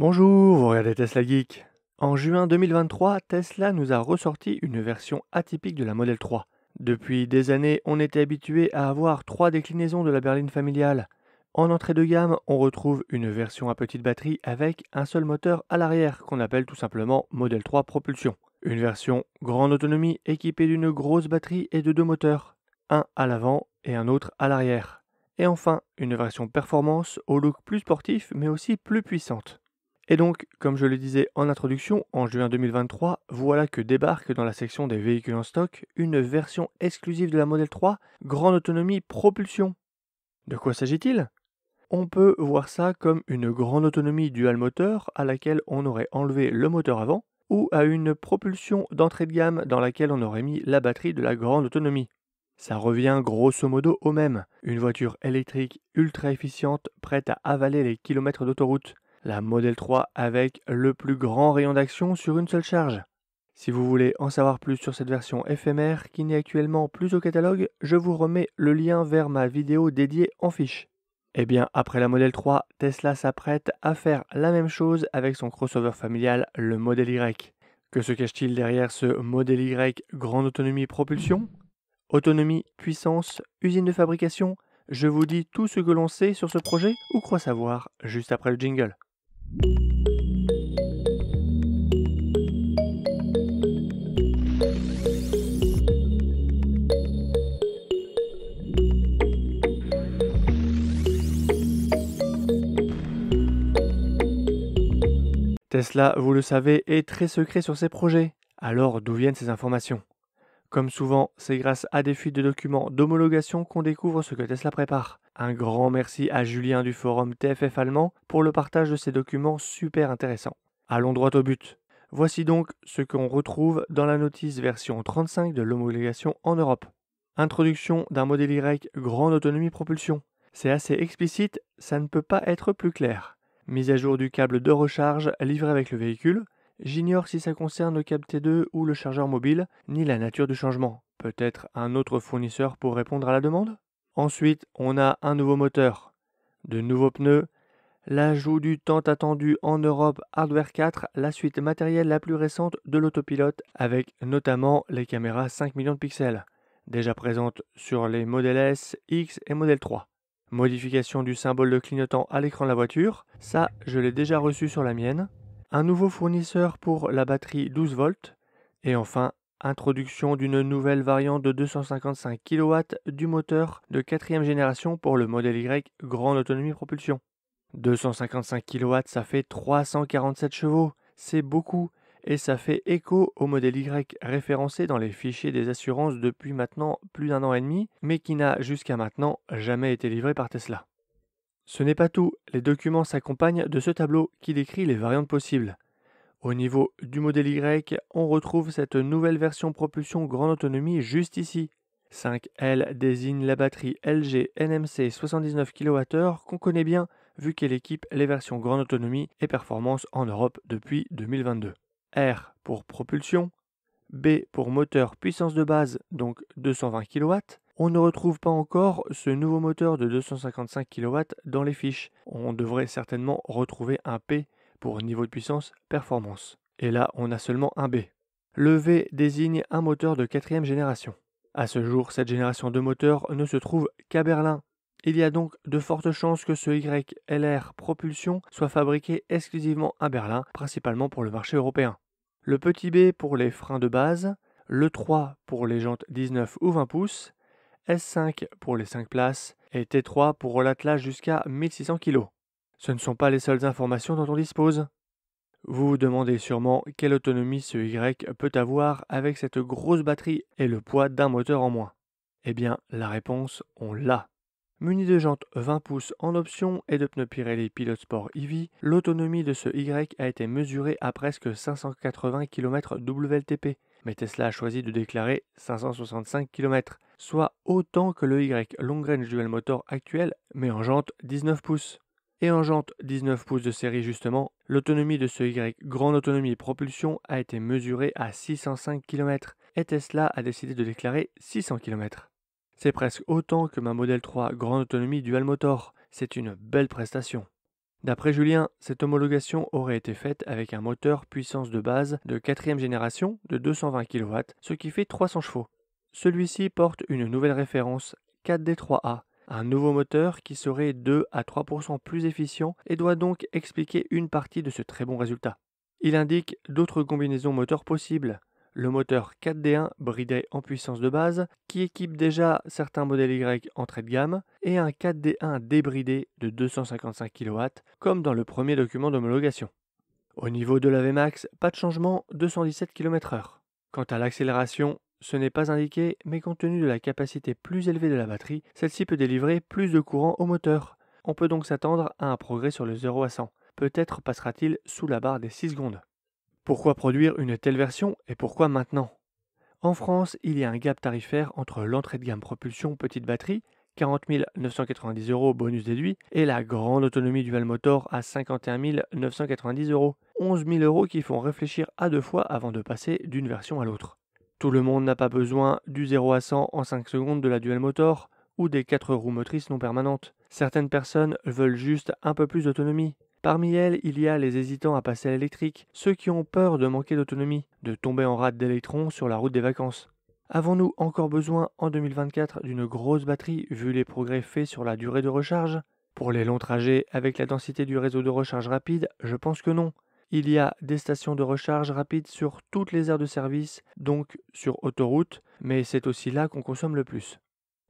Bonjour, vous regardez Tesla Geek. En juin 2023, Tesla nous a ressorti une version atypique de la Model 3. Depuis des années, on était habitué à avoir trois déclinaisons de la berline familiale. En entrée de gamme, on retrouve une version à petite batterie avec un seul moteur à l'arrière qu'on appelle tout simplement Model 3 Propulsion. Une version grande autonomie équipée d'une grosse batterie et de deux moteurs, un à l'avant et un autre à l'arrière. Et enfin, une version performance au look plus sportif mais aussi plus puissante. Et donc, comme je le disais en introduction, en juin 2023, voilà que débarque dans la section des véhicules en stock une version exclusive de la Model 3, grande autonomie propulsion. De quoi s'agit-il On peut voir ça comme une grande autonomie dual moteur à laquelle on aurait enlevé le moteur avant, ou à une propulsion d'entrée de gamme dans laquelle on aurait mis la batterie de la grande autonomie. Ça revient grosso modo au même, une voiture électrique ultra efficiente prête à avaler les kilomètres d'autoroute la Model 3 avec le plus grand rayon d'action sur une seule charge. Si vous voulez en savoir plus sur cette version éphémère qui n'est actuellement plus au catalogue, je vous remets le lien vers ma vidéo dédiée en fiche. Eh bien, après la Model 3, Tesla s'apprête à faire la même chose avec son crossover familial, le Model Y. Que se cache-t-il derrière ce Model Y Grande autonomie propulsion Autonomie, puissance, usine de fabrication Je vous dis tout ce que l'on sait sur ce projet ou croit savoir juste après le jingle. Tesla, vous le savez, est très secret sur ses projets. Alors d'où viennent ces informations Comme souvent, c'est grâce à des fuites de documents d'homologation qu'on découvre ce que Tesla prépare. Un grand merci à Julien du forum TFF allemand pour le partage de ces documents super intéressants. Allons droit au but. Voici donc ce qu'on retrouve dans la notice version 35 de l'homologation en Europe. Introduction d'un modèle Y grande autonomie propulsion. C'est assez explicite, ça ne peut pas être plus clair. Mise à jour du câble de recharge livré avec le véhicule. J'ignore si ça concerne le câble T2 ou le chargeur mobile, ni la nature du changement. Peut-être un autre fournisseur pour répondre à la demande Ensuite, on a un nouveau moteur, de nouveaux pneus, l'ajout du temps attendu en Europe Hardware 4, la suite matérielle la plus récente de l'autopilote, avec notamment les caméras 5 millions de pixels, déjà présentes sur les modèles S, X et modèle 3. Modification du symbole de clignotant à l'écran de la voiture, ça je l'ai déjà reçu sur la mienne. Un nouveau fournisseur pour la batterie 12 volts. Et enfin, introduction d'une nouvelle variante de 255 kW du moteur de 4 génération pour le modèle Y grande autonomie propulsion. 255 kW ça fait 347 chevaux, c'est beaucoup et ça fait écho au modèle Y référencé dans les fichiers des assurances depuis maintenant plus d'un an et demi, mais qui n'a jusqu'à maintenant jamais été livré par Tesla. Ce n'est pas tout, les documents s'accompagnent de ce tableau qui décrit les variantes possibles. Au niveau du modèle Y, on retrouve cette nouvelle version propulsion grande autonomie juste ici. 5L désigne la batterie LG NMC 79 kWh qu'on connaît bien vu qu'elle équipe les versions grande autonomie et performance en Europe depuis 2022. R pour propulsion, B pour moteur puissance de base, donc 220 kW, on ne retrouve pas encore ce nouveau moteur de 255 kW dans les fiches. On devrait certainement retrouver un P pour niveau de puissance performance. Et là, on a seulement un B. Le V désigne un moteur de quatrième génération. À ce jour, cette génération de moteurs ne se trouve qu'à Berlin, il y a donc de fortes chances que ce YLR propulsion soit fabriqué exclusivement à Berlin, principalement pour le marché européen. Le petit B pour les freins de base, le 3 pour les jantes 19 ou 20 pouces, S5 pour les 5 places et T3 pour l'attelage jusqu'à 1600 kg. Ce ne sont pas les seules informations dont on dispose. Vous vous demandez sûrement quelle autonomie ce Y peut avoir avec cette grosse batterie et le poids d'un moteur en moins. Eh bien, la réponse, on l'a. Muni de jantes 20 pouces en option et de pneus Pirelli Pilot Sport EV, l'autonomie de ce Y a été mesurée à presque 580 km WLTP, mais Tesla a choisi de déclarer 565 km, soit autant que le Y long range dual motor actuel, mais en jante 19 pouces. Et en jante 19 pouces de série justement, l'autonomie de ce Y grande autonomie propulsion a été mesurée à 605 km et Tesla a décidé de déclarer 600 km. C'est presque autant que ma Model 3 grande autonomie dual motor. C'est une belle prestation. D'après Julien, cette homologation aurait été faite avec un moteur puissance de base de 4 génération de 220 kW, ce qui fait 300 chevaux. Celui-ci porte une nouvelle référence 4D3A, un nouveau moteur qui serait 2 à 3% plus efficient et doit donc expliquer une partie de ce très bon résultat. Il indique d'autres combinaisons moteurs possibles, le moteur 4D1 bridé en puissance de base, qui équipe déjà certains modèles Y trait de gamme, et un 4D1 débridé de 255 kW, comme dans le premier document d'homologation. Au niveau de la VMAX, pas de changement, 217 km/h. Quant à l'accélération, ce n'est pas indiqué, mais compte tenu de la capacité plus élevée de la batterie, celle-ci peut délivrer plus de courant au moteur. On peut donc s'attendre à un progrès sur le 0 à 100. Peut-être passera-t-il sous la barre des 6 secondes. Pourquoi produire une telle version et pourquoi maintenant En France, il y a un gap tarifaire entre l'entrée de gamme propulsion petite batterie, 40 990 euros bonus déduit, et la grande autonomie dual motor à 51 990 euros. 11 000 euros qui font réfléchir à deux fois avant de passer d'une version à l'autre. Tout le monde n'a pas besoin du 0 à 100 en 5 secondes de la dual motor ou des 4 roues motrices non permanentes. Certaines personnes veulent juste un peu plus d'autonomie, Parmi elles, il y a les hésitants à passer à l'électrique, ceux qui ont peur de manquer d'autonomie, de tomber en rade d'électrons sur la route des vacances. Avons-nous encore besoin en 2024 d'une grosse batterie vu les progrès faits sur la durée de recharge Pour les longs trajets avec la densité du réseau de recharge rapide, je pense que non. Il y a des stations de recharge rapide sur toutes les aires de service, donc sur autoroute, mais c'est aussi là qu'on consomme le plus.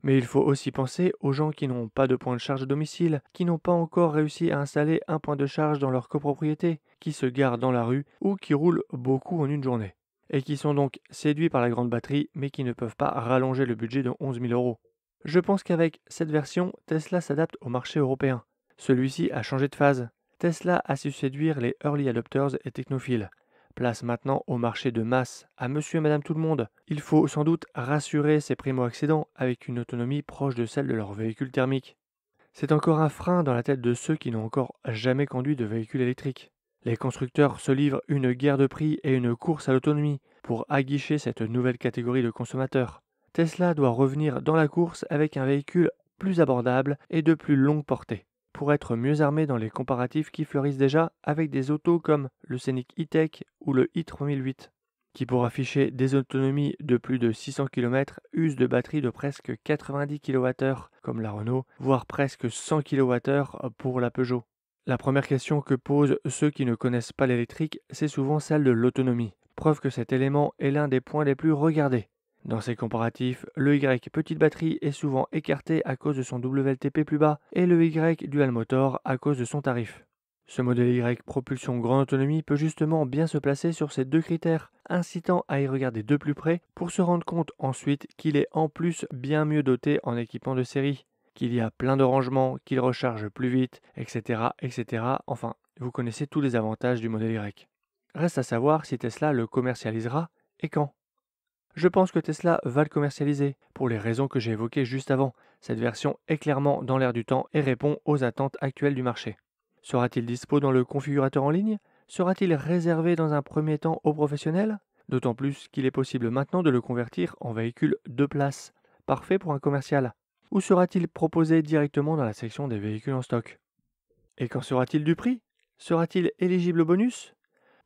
Mais il faut aussi penser aux gens qui n'ont pas de point de charge domicile, qui n'ont pas encore réussi à installer un point de charge dans leur copropriété, qui se garent dans la rue ou qui roulent beaucoup en une journée, et qui sont donc séduits par la grande batterie mais qui ne peuvent pas rallonger le budget de 11 000 euros. Je pense qu'avec cette version, Tesla s'adapte au marché européen. Celui-ci a changé de phase. Tesla a su séduire les early adopters et technophiles place maintenant au marché de masse, à monsieur et madame tout le monde. Il faut sans doute rassurer ces primo-accédants avec une autonomie proche de celle de leur véhicules thermique. C'est encore un frein dans la tête de ceux qui n'ont encore jamais conduit de véhicule électrique. Les constructeurs se livrent une guerre de prix et une course à l'autonomie pour aguicher cette nouvelle catégorie de consommateurs. Tesla doit revenir dans la course avec un véhicule plus abordable et de plus longue portée pour être mieux armé dans les comparatifs qui fleurissent déjà avec des autos comme le Scenic E-Tech ou le e i3008, qui pour afficher des autonomies de plus de 600 km usent de batteries de presque 90 kWh comme la Renault, voire presque 100 kWh pour la Peugeot. La première question que posent ceux qui ne connaissent pas l'électrique, c'est souvent celle de l'autonomie, preuve que cet élément est l'un des points les plus regardés. Dans ces comparatifs, le Y petite batterie est souvent écarté à cause de son WLTP plus bas et le Y dual motor à cause de son tarif. Ce modèle Y propulsion grande autonomie peut justement bien se placer sur ces deux critères, incitant à y regarder de plus près pour se rendre compte ensuite qu'il est en plus bien mieux doté en équipement de série, qu'il y a plein de rangements, qu'il recharge plus vite, etc., etc. Enfin, vous connaissez tous les avantages du modèle Y. Reste à savoir si Tesla le commercialisera et quand. Je pense que Tesla va le commercialiser, pour les raisons que j'ai évoquées juste avant. Cette version est clairement dans l'air du temps et répond aux attentes actuelles du marché. Sera-t-il dispo dans le configurateur en ligne Sera-t-il réservé dans un premier temps aux professionnels D'autant plus qu'il est possible maintenant de le convertir en véhicule de place, parfait pour un commercial. Ou sera-t-il proposé directement dans la section des véhicules en stock Et qu'en sera-t-il du prix Sera-t-il éligible au bonus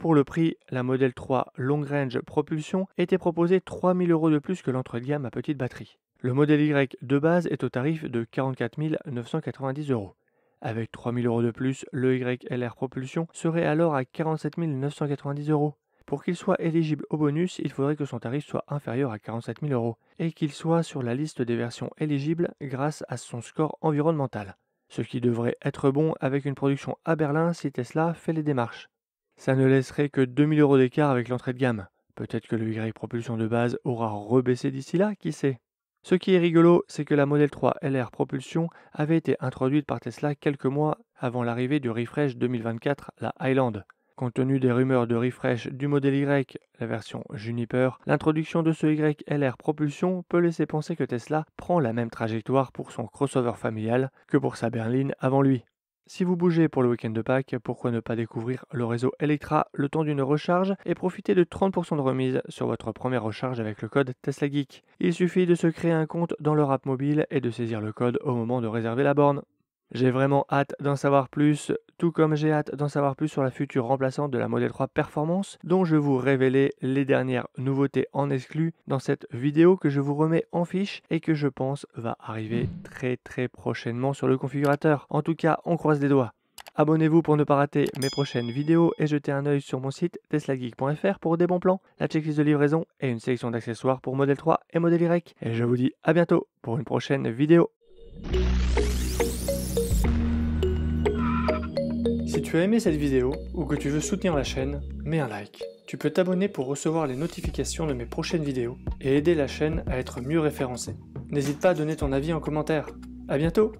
pour le prix, la modèle 3 Long Range Propulsion était proposée 3000 euros de plus que l'entre-gamme à petite batterie. Le modèle Y de base est au tarif de 44 990 euros. Avec 3000 euros de plus, le YLR Propulsion serait alors à 47 990 euros. Pour qu'il soit éligible au bonus, il faudrait que son tarif soit inférieur à 47 000 euros et qu'il soit sur la liste des versions éligibles grâce à son score environnemental. Ce qui devrait être bon avec une production à Berlin si Tesla fait les démarches. Ça ne laisserait que 2000 euros d'écart avec l'entrée de gamme. Peut-être que le Y propulsion de base aura rebaissé d'ici là, qui sait Ce qui est rigolo, c'est que la Model 3 LR propulsion avait été introduite par Tesla quelques mois avant l'arrivée du refresh 2024, la Highland. Compte tenu des rumeurs de refresh du modèle Y, la version Juniper, l'introduction de ce Y-LR propulsion peut laisser penser que Tesla prend la même trajectoire pour son crossover familial que pour sa berline avant lui. Si vous bougez pour le week-end de Pâques, pourquoi ne pas découvrir le réseau Electra le temps d'une recharge et profiter de 30% de remise sur votre première recharge avec le code TeslaGeek Il suffit de se créer un compte dans leur app mobile et de saisir le code au moment de réserver la borne. J'ai vraiment hâte d'en savoir plus, tout comme j'ai hâte d'en savoir plus sur la future remplaçante de la Model 3 Performance, dont je vous révéler les dernières nouveautés en exclu dans cette vidéo que je vous remets en fiche et que je pense va arriver très très prochainement sur le configurateur. En tout cas, on croise les doigts. Abonnez-vous pour ne pas rater mes prochaines vidéos et jetez un œil sur mon site teslageek.fr pour des bons plans, la checklist de livraison et une sélection d'accessoires pour Model 3 et Model Y. Et je vous dis à bientôt pour une prochaine vidéo. tu as aimé cette vidéo ou que tu veux soutenir la chaîne, mets un like. Tu peux t'abonner pour recevoir les notifications de mes prochaines vidéos et aider la chaîne à être mieux référencée. N'hésite pas à donner ton avis en commentaire. A bientôt